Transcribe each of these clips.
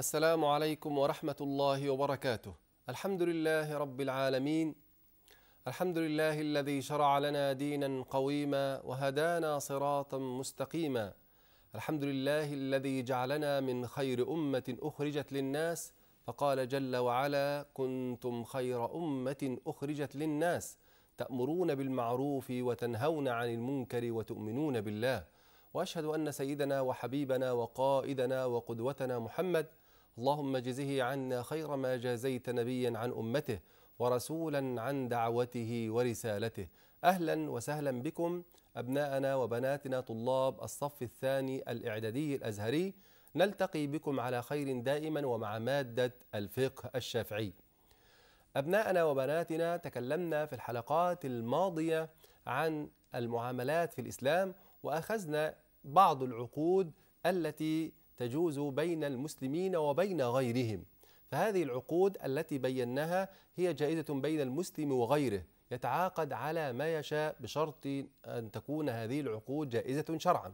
السلام عليكم ورحمة الله وبركاته الحمد لله رب العالمين الحمد لله الذي شرع لنا دينا قويما وهدانا صراطا مستقيما الحمد لله الذي جعلنا من خير أمة أخرجت للناس فقال جل وعلا كنتم خير أمة أخرجت للناس تأمرون بالمعروف وتنهون عن المنكر وتؤمنون بالله وأشهد أن سيدنا وحبيبنا وقائدنا وقدوتنا محمد اللهم جزه عنا خير ما جازيت نبيا عن امته ورسولا عن دعوته ورسالته اهلا وسهلا بكم ابناءنا وبناتنا طلاب الصف الثاني الاعدادي الازهري نلتقي بكم على خير دائما ومع ماده الفقه الشافعي أبناءنا وبناتنا تكلمنا في الحلقات الماضية عن المعاملات في الإسلام وأخذنا بعض العقود التي تجوز بين المسلمين وبين غيرهم فهذه العقود التي بيناها هي جائزة بين المسلم وغيره يتعاقد على ما يشاء بشرط أن تكون هذه العقود جائزة شرعا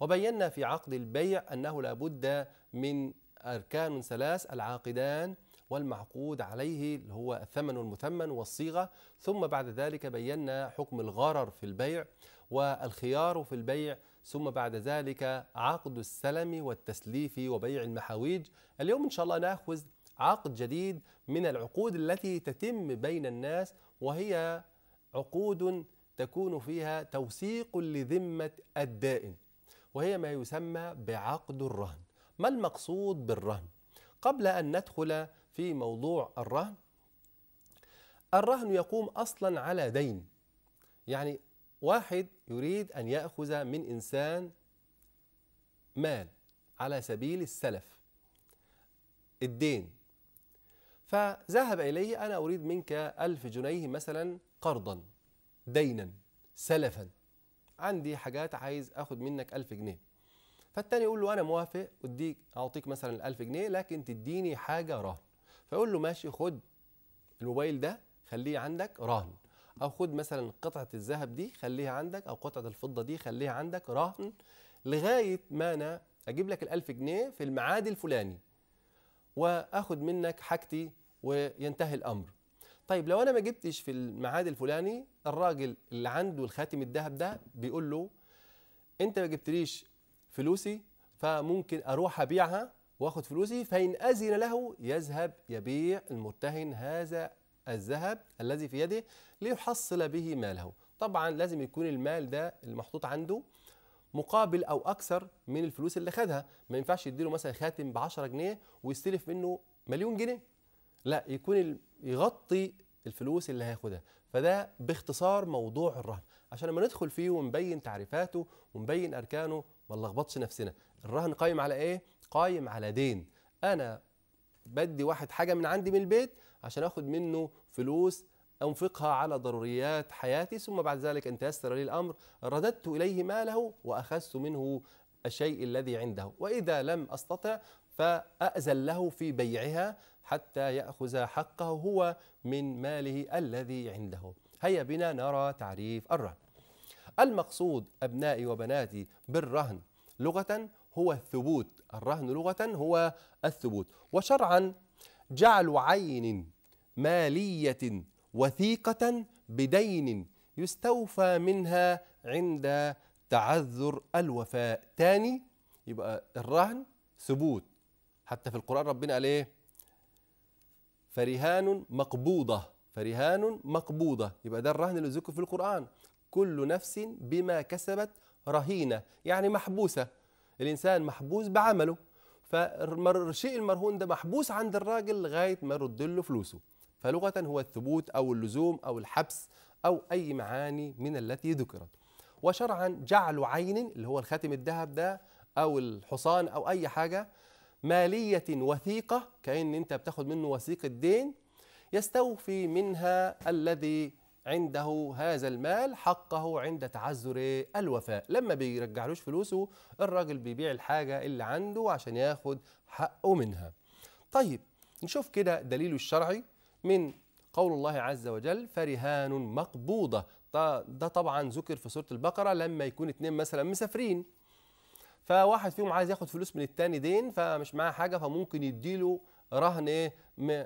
وبينا في عقد البيع أنه لا بد من أركان ثلاث العاقدان والمعقود عليه اللي هو الثمن المثمن والصيغة ثم بعد ذلك بينا حكم الغرر في البيع والخيار في البيع ثم بعد ذلك عقد السلم والتسليف وبيع المحاويج اليوم إن شاء الله نأخذ عقد جديد من العقود التي تتم بين الناس وهي عقود تكون فيها توثيق لذمة الدائن وهي ما يسمى بعقد الرهن ما المقصود بالرهن؟ قبل أن ندخل في موضوع الرهن الرهن يقوم أصلا على دين يعني واحد يريد أن يأخذ من إنسان مال على سبيل السلف الدين فذهب إليه أنا أريد منك ألف جنيه مثلا قرضا دينا سلفا عندي حاجات عايز أخذ منك ألف جنيه فالتاني يقول له أنا موافق أديك أعطيك مثلا ألف جنيه لكن تديني حاجة رهن فيقول له ماشي خد الموبايل ده خليه عندك رهن او خد مثلا قطعه الذهب دي خليها عندك او قطعه الفضه دي خليها عندك رهن لغايه ما انا اجيب لك ال1000 جنيه في الميعاد الفلاني واخد منك حاجتي وينتهي الامر طيب لو انا ما جبتش في الميعاد الفلاني الراجل اللي عنده الخاتم الذهب ده بيقول له انت ما جبتليش فلوسي فممكن اروح ابيعها واخد فلوسي فان اذن له يذهب يبيع المرتهن هذا الذهب الذي في يده ليحصل به ماله طبعا لازم يكون المال ده المحطوط عنده مقابل او اكثر من الفلوس اللي خدها ما ينفعش يديله مثلا خاتم ب 10 جنيه ويستلف منه مليون جنيه لا يكون يغطي الفلوس اللي هياخدها فده باختصار موضوع الرهن عشان لما ندخل فيه ونبين تعريفاته ونبين اركانه ما نلخبطش نفسنا الرهن قايم على ايه قايم على دين انا بدي واحد حاجه من عندي من البيت عشان اخد منه فلوس انفقها على ضروريات حياتي ثم بعد ذلك ان تيسر لي الامر رددت اليه ماله واخذت منه الشيء الذي عنده واذا لم استطع فاذن له في بيعها حتى ياخذ حقه هو من ماله الذي عنده هيا بنا نرى تعريف الرهن المقصود ابنائي وبناتي بالرهن لغه هو الثبوت الرهن لغه هو الثبوت وشرعا جعل عين مالية وثيقة بدين يستوفى منها عند تعذر الوفاء تاني يبقى الرهن ثبوت حتى في القرآن ربنا قال ايه فرهان مقبوضة فرهان مقبوضة يبقى ده الرهن اللي ذكر في القرآن كل نفس بما كسبت رهينة يعني محبوسة الإنسان محبوس بعمله فالشيء المرهون ده محبوس عند الراجل لغايه ما يرد له فلوسه فلغه هو الثبوت او اللزوم او الحبس او اي معاني من التي ذكرت وشرعا جعل عين اللي هو الخاتم الذهب ده او الحصان او اي حاجه ماليه وثيقه كان انت بتاخد منه وثيقه دين يستوفي منها الذي عنده هذا المال حقه عند تعذر الوفاء لما بيرجعلوش فلوسه الراجل بيبيع الحاجة اللي عنده عشان ياخد حقه منها طيب نشوف كده دليله الشرعي من قول الله عز وجل فرهان مقبوضة ده طبعا ذكر في سورة البقرة لما يكون اتنين مثلا مسافرين فواحد فيهم عايز ياخد فلوس من التاني دين فمش معاه حاجة فممكن يديله رهن ايه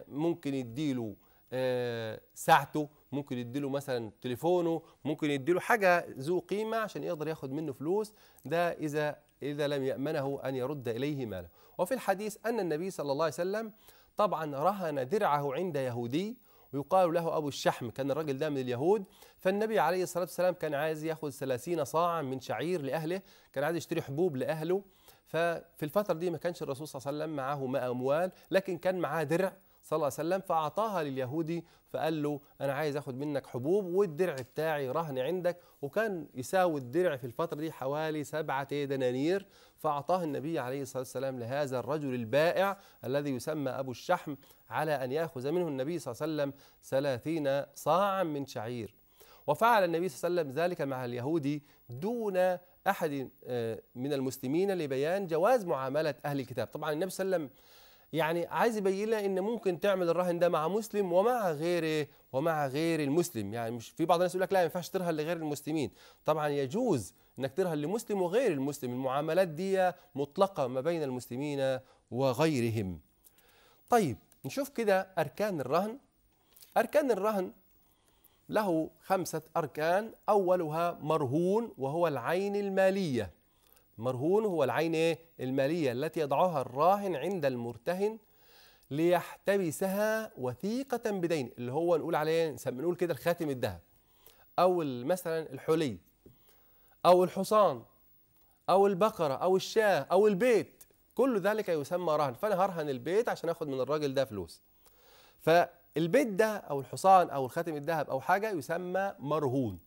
ممكن يديله آه، ساعته ممكن يديله مثلا تليفونه ممكن يديله حاجه ذو قيمه عشان يقدر ياخد منه فلوس ده اذا اذا لم يامنه ان يرد اليه ماله وفي الحديث ان النبي صلى الله عليه وسلم طبعا رهن درعه عند يهودي ويقال له أبو الشحم كان الرجل ده من اليهود فالنبي عليه الصلاة والسلام كان عايز يأخذ 30 صاعا من شعير لأهله كان عايز يشتري حبوب لأهله ففي الفترة دي ما كانش الرسول صلى الله عليه وسلم معه ما أموال لكن كان معاه درع صلى الله عليه وسلم فأعطاها لليهودي فقال له أنا عايز أخد منك حبوب والدرع بتاعي رهن عندك وكان يساوي الدرع في الفترة دي حوالي سبعة دنانير فأعطاه النبي عليه الصلاة والسلام لهذا الرجل البائع الذي يسمى أبو الشحم على أن يأخذ منه النبي صلى الله عليه وسلم ثلاثين صاعا من شعير وفعل النبي صلى الله عليه وسلم ذلك مع اليهودي دون أحد آه، من المسلمين لبيان جواز معاملة أهل الكتاب طبعا النبي صلى الله عليه وسلم يعني عايز يبين لنا ان ممكن تعمل الرهن ده مع مسلم ومع غير ومع غير المسلم يعني مش في بعض الناس يقول لك لا ما ينفعش ترهن لغير المسلمين طبعا يجوز انك ترهن لمسلم وغير المسلم المعاملات دي مطلقه ما بين المسلمين وغيرهم طيب نشوف كده اركان الرهن اركان الرهن له خمسه اركان اولها مرهون وهو العين الماليه مرهون هو العين ايه الماليه التي يضعها الراهن عند المرتهن ليحتبسها وثيقه بدين اللي هو نقول عليه نقول كده الخاتم الذهب او مثلا الحلي او الحصان او البقره او الشاه او البيت كل ذلك يسمى رهن فانا هرهن البيت عشان اخد من الراجل ده فلوس فالبيت ده او الحصان او الخاتم الذهب او حاجه يسمى مرهون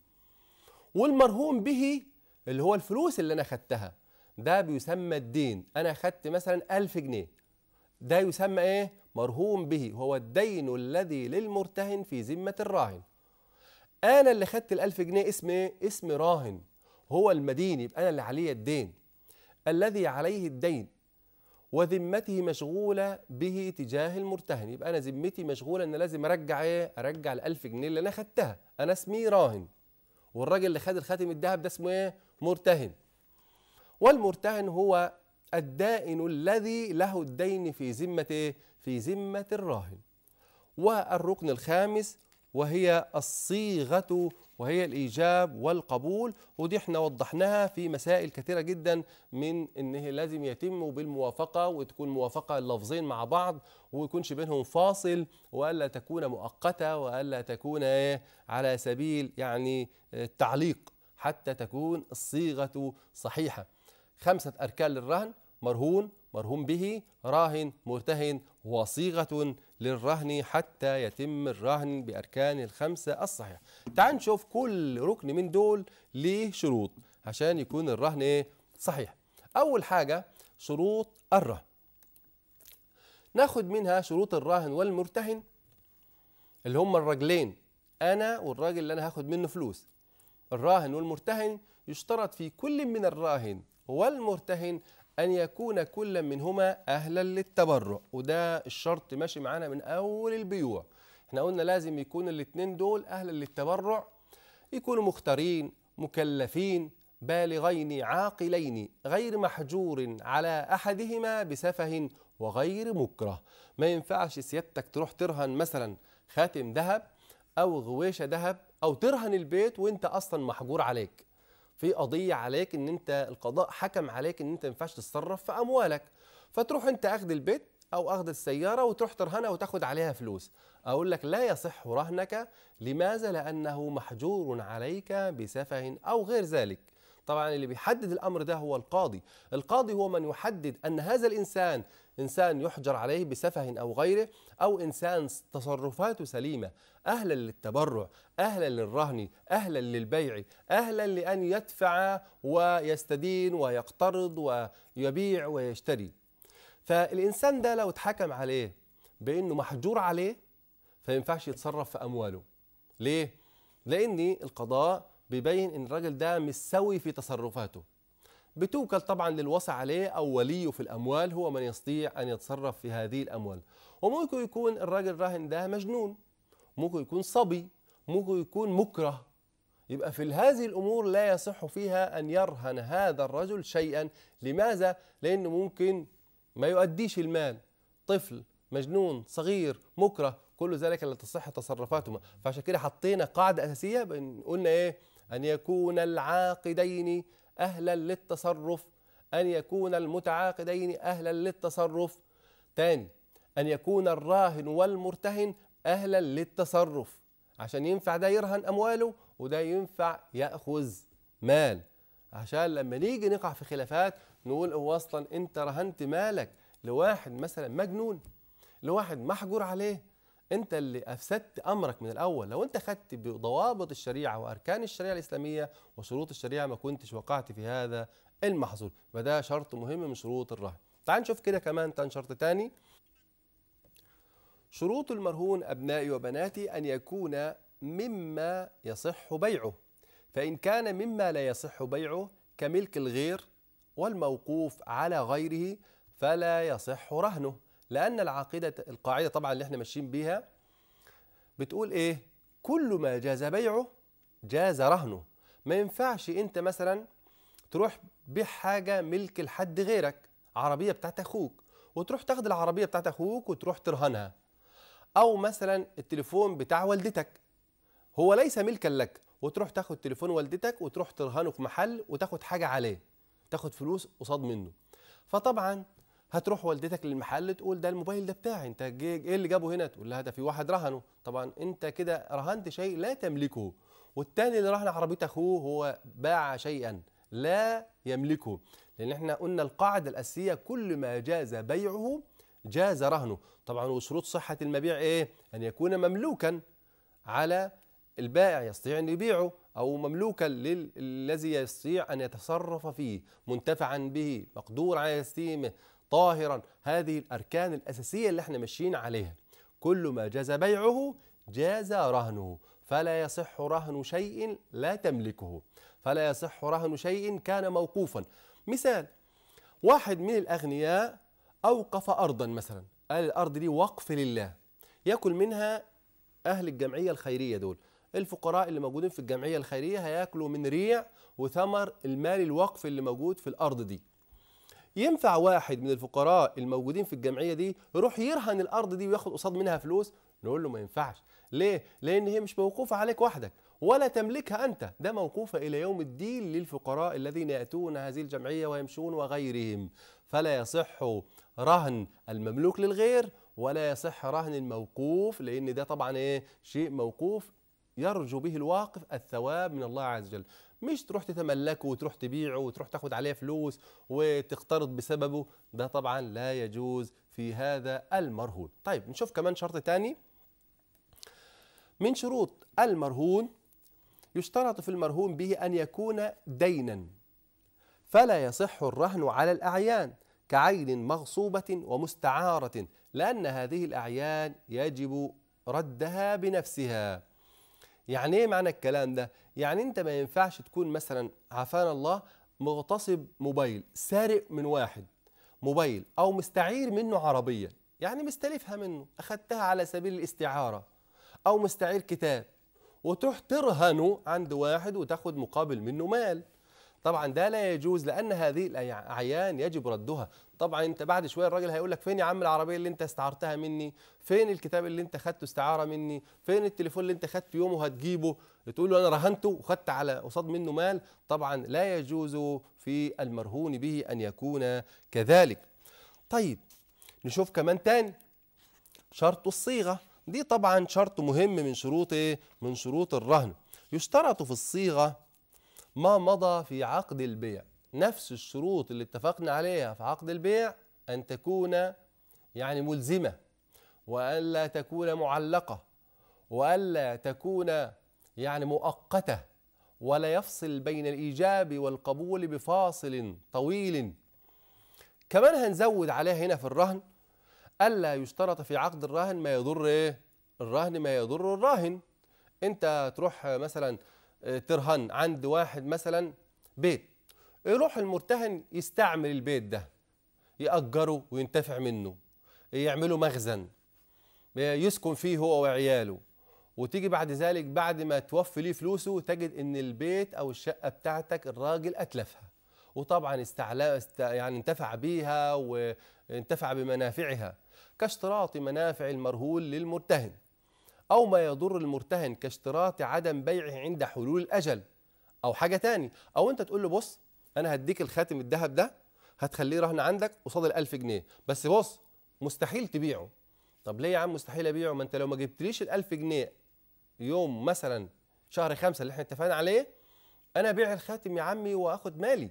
والمرهون به اللي هو الفلوس اللي انا خدتها ده بيسمى الدين انا خدت مثلا ألف جنيه ده يسمى ايه مرهون به هو الدين الذي للمرتهن في ذمة الراهن انا اللي خدت الألف جنيه اسم ايه اسم راهن هو المدين يبقى انا اللي عليه الدين الذي عليه الدين وذمته مشغوله به تجاه المرتهن يبقى انا ذمتي مشغوله ان لازم ارجع ايه ارجع ال1000 جنيه اللي انا خدتها انا اسمي راهن والراجل اللي خد الخاتم الذهب ده اسمه ايه مرتهن والمرتهن هو الدائن الذي له الدين في ذمة في ذمة الراهن والركن الخامس وهي الصيغة وهي الإيجاب والقبول ودي احنا وضحناها في مسائل كثيرة جدا من إنه لازم يتم بالموافقة وتكون موافقة اللفظين مع بعض ويكونش بينهم فاصل وألا تكون مؤقتة وألا تكون إيه على سبيل يعني إيه، التعليق حتى تكون الصيغة صحيحة خمسة أركان للرهن مرهون مرهون به راهن مرتهن وصيغة للرهن حتى يتم الرهن بأركان الخمسة الصحيحة تعال نشوف كل ركن من دول ليه شروط عشان يكون الرهن صحيح أول حاجة شروط الرهن ناخد منها شروط الراهن والمرتهن اللي هم الرجلين أنا والراجل اللي أنا هاخد منه فلوس الراهن والمرتهن يشترط في كل من الراهن والمرتهن أن يكون كل منهما أهلا للتبرع وده الشرط ماشي معانا من أول البيوع احنا قلنا لازم يكون الاتنين دول أهلا للتبرع يكونوا مختارين مكلفين بالغين عاقلين غير محجور على أحدهما بسفه وغير مكره ما ينفعش سيادتك تروح ترهن مثلا خاتم ذهب او غويشه ذهب او ترهن البيت وانت اصلا محجور عليك في قضيه عليك ان انت القضاء حكم عليك ان انت ما ينفعش تتصرف في اموالك فتروح انت اخد البيت او اخد السياره وتروح ترهنها وتاخد عليها فلوس اقول لك لا يصح رهنك لماذا لانه محجور عليك بسفه او غير ذلك طبعا اللي بيحدد الامر ده هو القاضي القاضي هو من يحدد ان هذا الانسان انسان يحجر عليه بسفه او غيره او انسان تصرفاته سليمه اهلا للتبرع اهلا للرهن اهلا للبيع اهلا لان يدفع ويستدين ويقترض ويبيع ويشتري فالانسان ده لو اتحكم عليه بانه محجور عليه فما ينفعش يتصرف في امواله ليه لان القضاء بيبين ان الراجل ده مش سوي في تصرفاته بتوكل طبعا للوصى عليه او وليه في الاموال هو من يستطيع ان يتصرف في هذه الاموال وممكن يكون الراجل الراهن ده مجنون ممكن يكون صبي ممكن يكون مكره يبقى في هذه الامور لا يصح فيها ان يرهن هذا الرجل شيئا لماذا لانه ممكن ما يؤديش المال طفل مجنون صغير مكره كل ذلك لا تصح تصرفاتهما فعشان كده حطينا قاعده اساسيه قلنا ايه أن يكون العاقدين أهلا للتصرف أن يكون المتعاقدين أهلا للتصرف تاني أن يكون الراهن والمرتهن أهلا للتصرف عشان ينفع ده يرهن أمواله وده ينفع يأخذ مال عشان لما نيجي نقع في خلافات نقول هو أصلا أنت رهنت مالك لواحد مثلا مجنون لواحد محجور عليه انت اللي افسدت امرك من الاول لو انت خدت بضوابط الشريعه واركان الشريعه الاسلاميه وشروط الشريعه ما كنتش وقعت في هذا المحظور فده شرط مهم من شروط الرهن تعال نشوف كده كمان تاني شرط تاني شروط المرهون ابنائي وبناتي ان يكون مما يصح بيعه فان كان مما لا يصح بيعه كملك الغير والموقوف على غيره فلا يصح رهنه لأن العقيدة القاعدة طبعا اللي احنا ماشيين بيها بتقول إيه؟ كل ما جاز بيعه جاز رهنه ما ينفعش أنت مثلا تروح بحاجه حاجة ملك لحد غيرك عربية بتاعت أخوك وتروح تاخد العربية بتاعت أخوك وتروح ترهنها أو مثلا التليفون بتاع والدتك هو ليس ملكا لك وتروح تاخد تليفون والدتك وتروح ترهنه في محل وتاخد حاجة عليه تاخد فلوس قصاد منه فطبعا هتروح والدتك للمحل تقول ده الموبايل ده بتاعي انت ايه اللي جابه هنا تقول لها ده في واحد رهنه طبعا انت كده رهنت شيء لا تملكه والتاني اللي رهن عربيه اخوه هو باع شيئا لا يملكه لان احنا قلنا القاعده الاساسيه كل ما جاز بيعه جاز رهنه طبعا وشروط صحه المبيع ايه ان يكون مملوكا على البائع يستطيع ان يبيعه او مملوكا للذي يستطيع ان يتصرف فيه منتفعا به مقدور على استيمه طاهرا هذه الأركان الأساسية اللي احنا ماشيين عليها كل ما جاز بيعه جاز رهنه فلا يصح رهن شيء لا تملكه فلا يصح رهن شيء كان موقوفا مثال واحد من الأغنياء أوقف أرضا مثلا قال الأرض دي وقف لله يأكل منها أهل الجمعية الخيرية دول الفقراء اللي موجودين في الجمعية الخيرية هياكلوا من ريع وثمر المال الوقف اللي موجود في الأرض دي ينفع واحد من الفقراء الموجودين في الجمعيه دي يروح يرهن الارض دي وياخد قصاد منها فلوس نقول له ما ينفعش ليه لان هي مش موقوفه عليك وحدك ولا تملكها انت ده موقوفه الى يوم الدين للفقراء الذين ياتون هذه الجمعيه ويمشون وغيرهم فلا يصح رهن المملوك للغير ولا يصح رهن الموقوف لان ده طبعا ايه شيء موقوف يرجو به الواقف الثواب من الله عز وجل مش تروح تتملكه وتروح تبيعه وتروح تاخد عليه فلوس وتقترض بسببه ده طبعا لا يجوز في هذا المرهون طيب نشوف كمان شرط تاني من شروط المرهون يشترط في المرهون به أن يكون دينا فلا يصح الرهن على الأعيان كعين مغصوبة ومستعارة لأن هذه الأعيان يجب ردها بنفسها يعني ايه معنى الكلام ده يعني انت ما ينفعش تكون مثلا عافانا الله مغتصب موبايل سارق من واحد موبايل او مستعير منه عربيه يعني مستلفها منه اخذتها على سبيل الاستعاره او مستعير كتاب وتروح ترهنه عند واحد وتاخد مقابل منه مال طبعا ده لا يجوز لان هذه الاعيان يجب ردها طبعا انت بعد شويه الراجل هيقول لك فين يا عم العربيه اللي انت استعرتها مني فين الكتاب اللي انت خدته استعاره مني فين التليفون اللي انت خدته يومه هتجيبه تقول له انا رهنته وخدت على قصاد منه مال طبعا لا يجوز في المرهون به ان يكون كذلك طيب نشوف كمان تاني شرط الصيغه دي طبعا شرط مهم من شروط إيه؟ من شروط الرهن يشترط في الصيغه ما مضى في عقد البيع نفس الشروط اللي اتفقنا عليها في عقد البيع أن تكون يعني ملزمة وألا تكون معلقة وألا تكون يعني مؤقتة ولا يفصل بين الإيجاب والقبول بفاصل طويل كمان هنزود عليها هنا في الرهن ألا يشترط في عقد الرهن ما يضر إيه؟ الرهن ما يضر الراهن أنت تروح مثلا ترهن عند واحد مثلا بيت يروح المرتهن يستعمل البيت ده يأجره وينتفع منه يعمله مخزن يسكن فيه هو وعياله وتيجي بعد ذلك بعد ما توفي ليه فلوسه تجد ان البيت او الشقه بتاعتك الراجل اتلفها وطبعا استعلا است يعني انتفع بيها وانتفع بمنافعها كاشتراط منافع المرهول للمرتهن أو ما يضر المرتهن كاشتراط عدم بيعه عند حلول الأجل أو حاجة تاني أو أنت تقول له بص أنا هديك الخاتم الذهب ده هتخليه رهن عندك قصاد الألف جنيه بس بص مستحيل تبيعه طب ليه يا عم مستحيل أبيعه ما أنت لو ما جبتليش الألف جنيه يوم مثلا شهر خمسة اللي احنا اتفقنا عليه أنا أبيع الخاتم يا عمي وآخد مالي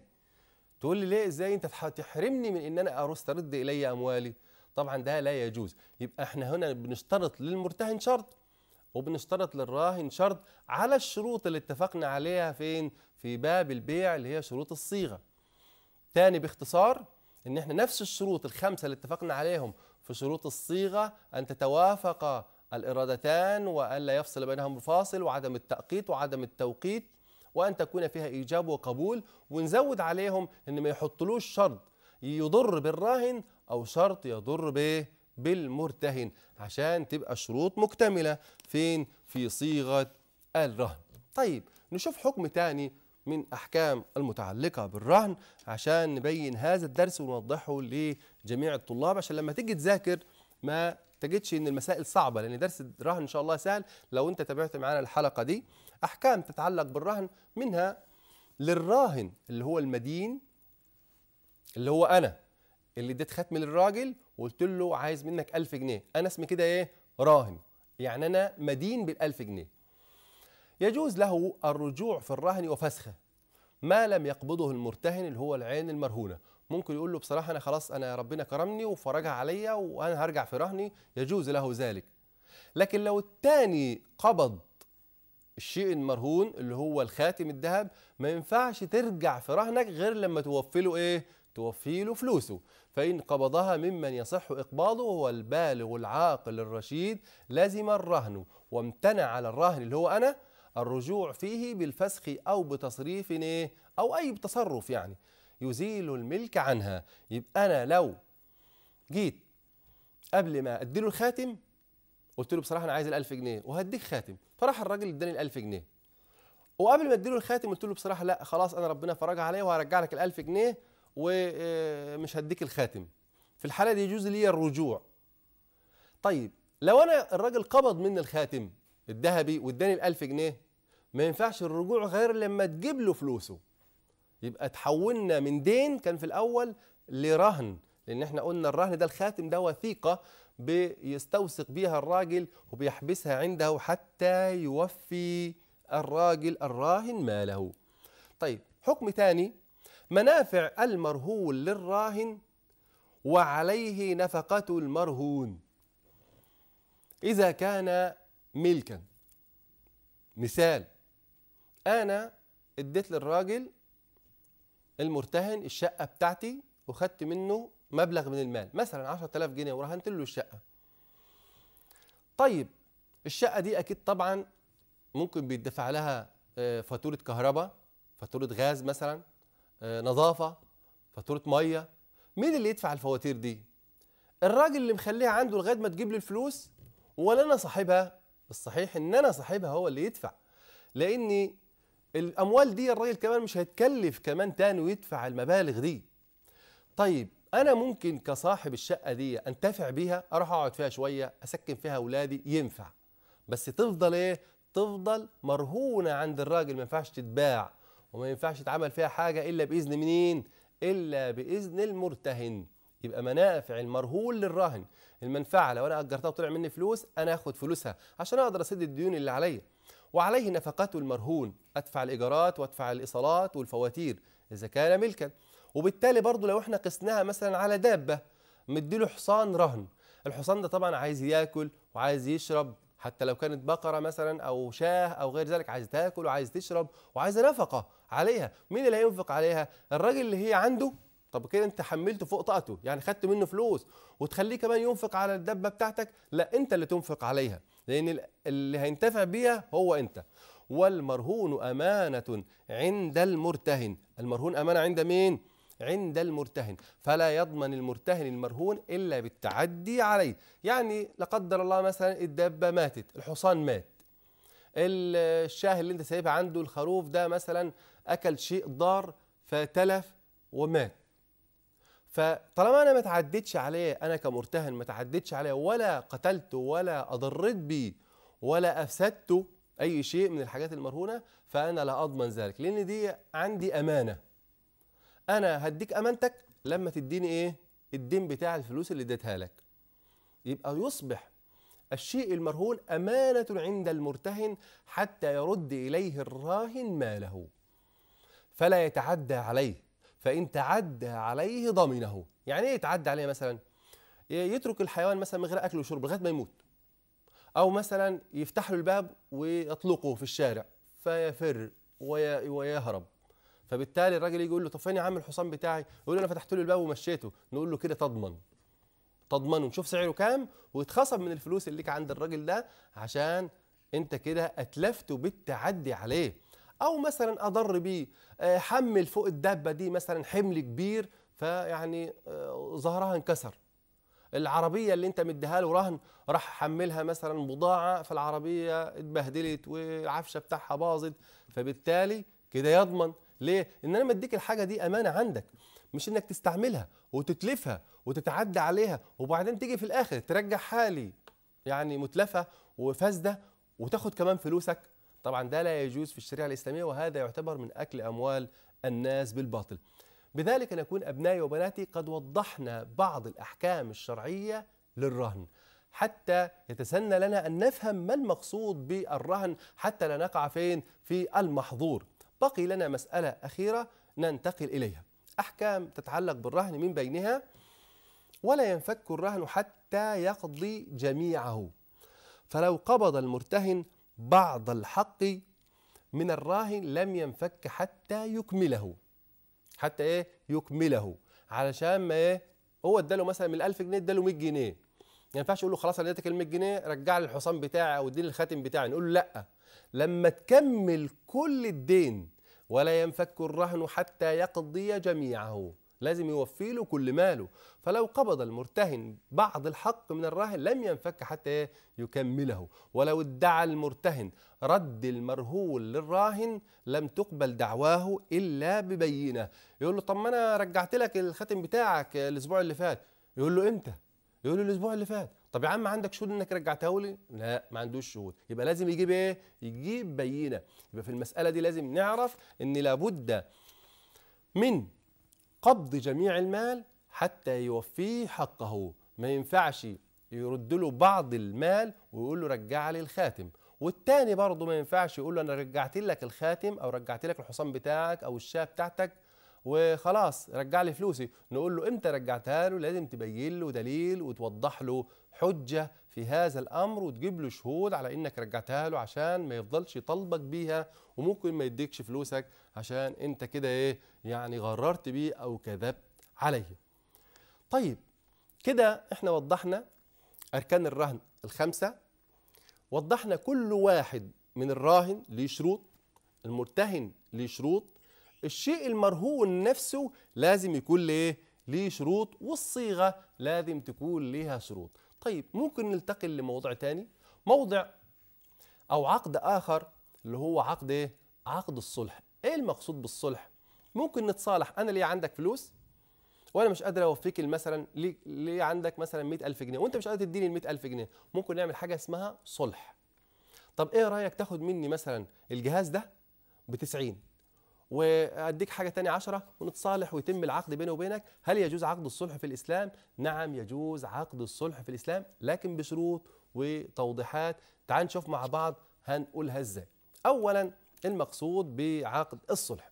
تقول لي ليه ازاي انت هتحرمني من ان انا استرد الي اموالي طبعا ده لا يجوز يبقى احنا هنا بنشترط للمرتهن شرط وبنشترط للراهن شرط على الشروط اللي اتفقنا عليها فين في باب البيع اللي هي شروط الصيغه تاني باختصار ان احنا نفس الشروط الخمسه اللي اتفقنا عليهم في شروط الصيغه ان تتوافق الارادتان والا يفصل بينهم فاصل وعدم التأقيت وعدم التوقيت وان تكون فيها ايجاب وقبول ونزود عليهم ان ما يحطلوش شرط يضر بالراهن او شرط يضر به بالمرتهن عشان تبقى الشروط مكتملة فين في صيغة الرهن طيب نشوف حكم تاني من أحكام المتعلقة بالرهن عشان نبين هذا الدرس ونوضحه لجميع الطلاب عشان لما تيجي تذاكر ما تجدش ان المسائل صعبه لان درس الرهن ان شاء الله سهل لو انت تابعت معانا الحلقه دي احكام تتعلق بالرهن منها للراهن اللي هو المدين اللي هو انا اللي اديت ختم للراجل وقلت له عايز منك 1000 جنيه انا اسمي كده ايه راهن يعني انا مدين بال1000 جنيه يجوز له الرجوع في الرهن وفسخه ما لم يقبضه المرتهن اللي هو العين المرهونه ممكن يقول له بصراحه انا خلاص انا ربنا كرمني وفرجها عليا وانا هرجع في رهني يجوز له ذلك لكن لو الثاني قبض الشيء المرهون اللي هو الخاتم الذهب ما ينفعش ترجع في رهنك غير لما توفي له ايه توفي له فلوسه فإن قبضها ممن يصح إقباضه هو البالغ العاقل الرشيد لزم الرهن وامتنع على الرهن اللي هو أنا الرجوع فيه بالفسخ أو بتصريف إيه أو أي تصرف يعني يزيل الملك عنها يبقى أنا لو جيت قبل ما أديله الخاتم قلت له بصراحة أنا عايز الألف جنيه وهديك خاتم فراح الراجل اداني الألف جنيه وقبل ما اديله الخاتم قلت له بصراحة لا خلاص أنا ربنا فرجها عليا وهرجع لك الألف جنيه ومش هديك الخاتم في الحاله دي يجوز لي الرجوع طيب لو انا الراجل قبض مني الخاتم الذهبي واداني ال 1000 جنيه ما ينفعش الرجوع غير لما تجيب له فلوسه يبقى تحولنا من دين كان في الاول لرهن لان احنا قلنا الرهن ده الخاتم ده وثيقه بيستوثق بيها الراجل وبيحبسها عنده حتى يوفي الراجل الراهن ماله طيب حكم ثاني منافع المرهون للراهن وعليه نفقة المرهون إذا كان ملكا مثال أنا اديت للراجل المرتهن الشقة بتاعتي وخدت منه مبلغ من المال مثلا 10000 جنيه ورهنت له الشقة طيب الشقة دي أكيد طبعا ممكن بيدفع لها آه، فاتورة كهرباء فاتورة غاز مثلا آه، نظافه فاتوره ميه مين اللي يدفع الفواتير دي الراجل اللي مخليها عنده لغايه ما تجيب لي الفلوس ولا انا صاحبها الصحيح ان انا صاحبها هو اللي يدفع لان الاموال دي الراجل كمان مش هيتكلف كمان تاني ويدفع المبالغ دي طيب انا ممكن كصاحب الشقه دي انتفع بيها اروح اقعد فيها شويه اسكن فيها اولادي ينفع بس تفضل ايه تفضل مرهونه عند الراجل ما ينفعش تتباع وما ينفعش يتعمل فيها حاجة إلا بإذن منين؟ إلا بإذن المرتهن يبقى منافع المرهول للراهن المنفعة لو أنا أجرتها وطلع مني فلوس أنا آخد فلوسها عشان أقدر أسد الديون اللي عليا وعليه نفقات المرهون أدفع الإيجارات وأدفع الإيصالات والفواتير إذا كان ملكا وبالتالي برضو لو إحنا قسناها مثلا على دابة مديله حصان رهن الحصان ده طبعا عايز ياكل وعايز يشرب حتى لو كانت بقرة مثلا أو شاه أو غير ذلك عايز تاكل وعايز تشرب وعايز نفقة عليها مين اللي هينفق عليها الراجل اللي هي عنده طب كده انت حملته فوق طاقته يعني خدت منه فلوس وتخليه كمان ينفق على الدبه بتاعتك لا انت اللي تنفق عليها لان اللي هينتفع بيها هو انت والمرهون امانه عند المرتهن المرهون امانه عند مين عند المرتهن فلا يضمن المرتهن المرهون الا بالتعدي عليه يعني لا قدر الله مثلا الدبه ماتت الحصان مات الشاه اللي انت سايبها عنده الخروف ده مثلا أكل شيء ضار فتلف ومات فطالما أنا ما تعدتش عليه أنا كمرتهن ما تعدتش عليه ولا قتلته ولا أضريت بيه ولا أفسدته أي شيء من الحاجات المرهونة فأنا لا أضمن ذلك لأن دي عندي أمانة أنا هديك أمانتك لما تديني إيه الدين بتاع الفلوس اللي اديتها لك يبقى يصبح الشيء المرهون أمانة عند المرتهن حتى يرد إليه الراهن ماله فلا يتعدى عليه فإن تعدى عليه ضمنه يعني إيه يتعدى عليه مثلا يترك الحيوان مثلا من غير أكل وشرب لغاية ما يموت أو مثلا يفتح له الباب ويطلقه في الشارع فيفر ويهرب فبالتالي الراجل يجي يقول له طب فين يا عم الحصان بتاعي يقول له انا فتحت له الباب ومشيته نقول له كده تضمن تضمن ونشوف سعره كام ويتخصم من الفلوس اللي عند الراجل ده عشان انت كده اتلفته بالتعدي عليه او مثلا اضر بيه آه، حمل فوق الدبه دي مثلا حمل كبير فيعني آه، ظهرها انكسر العربيه اللي انت مديها له رهن راح حملها مثلا بضاعه فالعربيه اتبهدلت والعفشه بتاعها باظت فبالتالي كده يضمن ليه؟ ان انا مديك الحاجه دي امانه عندك مش انك تستعملها وتتلفها وتتعدى عليها وبعدين تيجي في الاخر ترجع حالي يعني متلفه وفاسده وتاخد كمان فلوسك طبعا ده لا يجوز في الشريعة الإسلامية وهذا يعتبر من أكل أموال الناس بالباطل بذلك نكون أبنائي وبناتي قد وضحنا بعض الأحكام الشرعية للرهن حتى يتسنى لنا أن نفهم ما المقصود بالرهن حتى لا نقع فين في المحظور بقي لنا مسألة أخيرة ننتقل إليها أحكام تتعلق بالرهن من بينها ولا ينفك الرهن حتى يقضي جميعه فلو قبض المرتهن بعض الحق من الراهن لم ينفك حتى يكمله حتى ايه يكمله علشان ما ايه هو اداله مثلا من 1000 جنيه اداله 100 جنيه ما ينفعش يقول له خلاص انا اديتك ال 100 جنيه رجع لي الحصان بتاعي او اديني الخاتم بتاعي نقول له لا لما تكمل كل الدين ولا ينفك الرهن حتى يقضي جميعه لازم يوفي له كل ماله فلو قبض المرتهن بعض الحق من الراهن لم ينفك حتى يكمله ولو ادعى المرتهن رد المرهول للراهن لم تقبل دعواه إلا ببينة يقول له طب ما أنا رجعت لك الخاتم بتاعك الأسبوع اللي فات يقول له إمتى يقول له الأسبوع اللي فات طب يا عم عندك شهود انك رجعتها لي لا ما عندوش شهود يبقى لازم يجيب ايه يجيب بينه يبقى في المساله دي لازم نعرف ان لابد من قبض جميع المال حتى يوفيه حقه ما ينفعش يرد له بعض المال ويقول له رجع لي الخاتم والتاني برضه ما ينفعش يقول له انا رجعت لك الخاتم او رجعت لك الحصان بتاعك او الشاه بتاعتك وخلاص رجع لي فلوسي نقول له امتى رجعتها له لازم تبين له دليل وتوضح له حجه في هذا الامر وتجيب له شهود على انك رجعتها له عشان ما يفضلش يطالبك بيها وممكن ما يديكش فلوسك عشان انت كده ايه يعني غررت بيه او كذبت عليه طيب كده احنا وضحنا اركان الرهن الخمسه وضحنا كل واحد من الراهن ليه شروط المرتهن ليه شروط الشيء المرهون نفسه لازم يكون ليه ليه شروط والصيغه لازم تكون ليها شروط طيب ممكن ننتقل لموضوع تاني موضع او عقد اخر اللي هو عقد ايه عقد الصلح ايه المقصود بالصلح ممكن نتصالح انا ليه عندك فلوس وانا مش قادر اوفيك مثلا ليه, ليه عندك مثلا 100000 جنيه وانت مش قادر تديني ال 100000 جنيه ممكن نعمل حاجه اسمها صلح طب ايه رايك تاخد مني مثلا الجهاز ده ب 90 واديك حاجه تانية عشرة ونتصالح ويتم العقد بيني وبينك هل يجوز عقد الصلح في الاسلام نعم يجوز عقد الصلح في الاسلام لكن بشروط وتوضيحات تعال نشوف مع بعض هنقولها ازاي اولا المقصود بعقد الصلح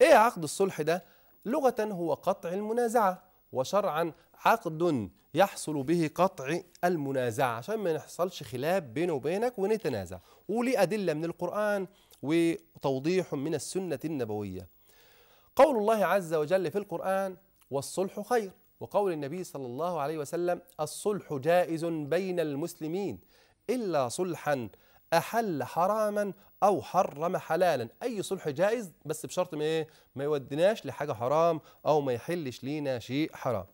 ايه عقد الصلح ده لغه هو قطع المنازعه وشرعا عقد يحصل به قطع المنازعه عشان ما يحصلش خلاف بيني وبينك ونتنازع وليه ادله من القران وتوضيح من السنة النبوية قول الله عز وجل في القرآن والصلح خير وقول النبي صلى الله عليه وسلم الصلح جائز بين المسلمين إلا صلحا أحل حراما أو حرم حلالا أي صلح جائز بس بشرط ما إيه ما يودناش لحاجة حرام أو ما يحلش لينا شيء حرام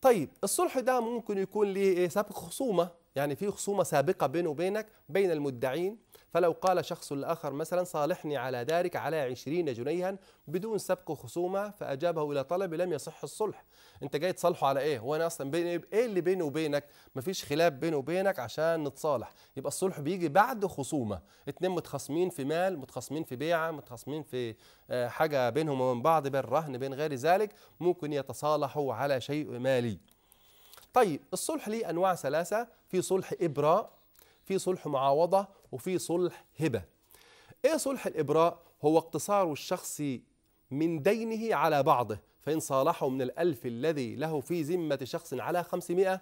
طيب الصلح ده ممكن يكون ليه إيه سبق خصومة يعني في خصومه سابقه بينه وبينك بين المدعين فلو قال شخص لآخر مثلا صالحني على دارك على عشرين جنيها بدون سبق خصومة فأجابه إلى طلب لم يصح الصلح أنت جاي تصالحه على إيه هو أنا أصلا بين إيه اللي بيني وبينك مفيش خلاف بيني وبينك عشان نتصالح يبقى الصلح بيجي بعد خصومة اتنين متخاصمين في مال متخاصمين في بيعة متخاصمين في آه، حاجة بينهم وبين بعض بين رهن بين غير ذلك ممكن يتصالحوا على شيء مالي طيب الصلح ليه أنواع ثلاثة في صلح إبراء في صلح معاوضة وفي صلح هبة إيه صلح الإبراء هو اقتصار الشخص من دينه على بعضه فإن صالحه من الألف الذي له في ذمة شخص على خمسمائة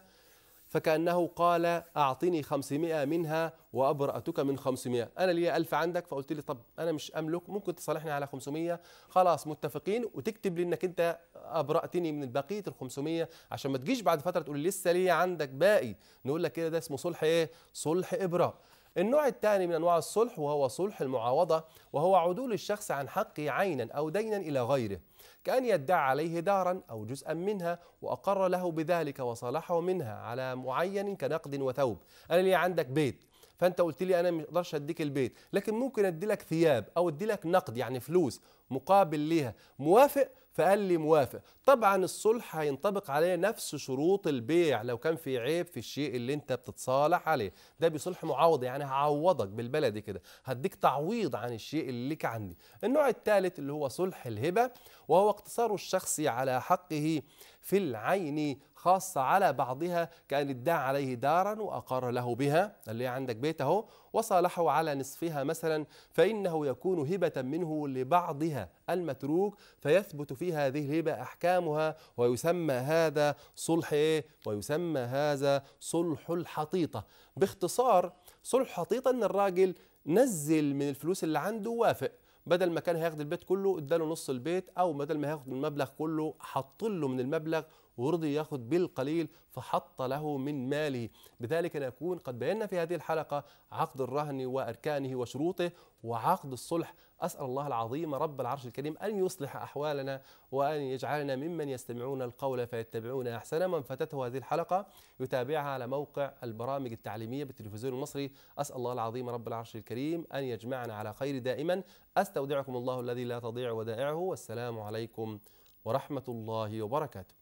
فكأنه قال أعطني 500 منها وأبرأتك من 500 أنا لي ألف عندك فقلت لي طب أنا مش أملك ممكن تصالحني على 500 خلاص متفقين وتكتب لي أنك أنت أبرأتني من بقية الخمسمائة 500 عشان ما تجيش بعد فترة تقول لي لسه لي عندك باقي نقول لك كده ده اسمه صلح إيه صلح إبراء النوع الثاني من أنواع الصلح وهو صلح المعاوضة وهو عدول الشخص عن حقه عينا أو دينا إلى غيره كأن يدعي عليه دارا أو جزءا منها وأقر له بذلك وصالحه منها على معين كنقد وثوب أنا لي عندك بيت فانت قلت لي انا ما اقدرش اديك البيت لكن ممكن ادي لك ثياب او ادي لك نقد يعني فلوس مقابل ليها موافق فقال لي موافق طبعا الصلح هينطبق عليه نفس شروط البيع لو كان في عيب في الشيء اللي انت بتتصالح عليه ده بصلح معوض يعني هعوضك بالبلدي كده هديك تعويض عن الشيء اللي لك عندي النوع الثالث اللي هو صلح الهبه وهو اقتصار الشخص على حقه في العين خاصة على بعضها كأن ادعى عليه دارا وأقر له بها اللي عندك بيت أهو وصالحه على نصفها مثلا فإنه يكون هبة منه لبعضها المتروك فيثبت في هذه الهبة أحكامها ويسمى هذا صلح إيه؟ ويسمى هذا صلح الحطيطة باختصار صلح حطيطة أن الراجل نزل من الفلوس اللي عنده وافق بدل ما كان هياخد البيت كله اداله نص البيت او بدل ما هياخد المبلغ كله حط له من المبلغ ورضي ياخذ بالقليل فحط له من ماله بذلك نكون قد بينا في هذه الحلقة عقد الرهن وأركانه وشروطه وعقد الصلح أسأل الله العظيم رب العرش الكريم أن يصلح أحوالنا وأن يجعلنا ممن يستمعون القول فيتبعون أحسنه من فاتته هذه الحلقة يتابعها على موقع البرامج التعليمية بالتلفزيون المصري أسأل الله العظيم رب العرش الكريم أن يجمعنا على خير دائما أستودعكم الله الذي لا تضيع ودائعه والسلام عليكم ورحمة الله وبركاته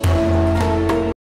Thank you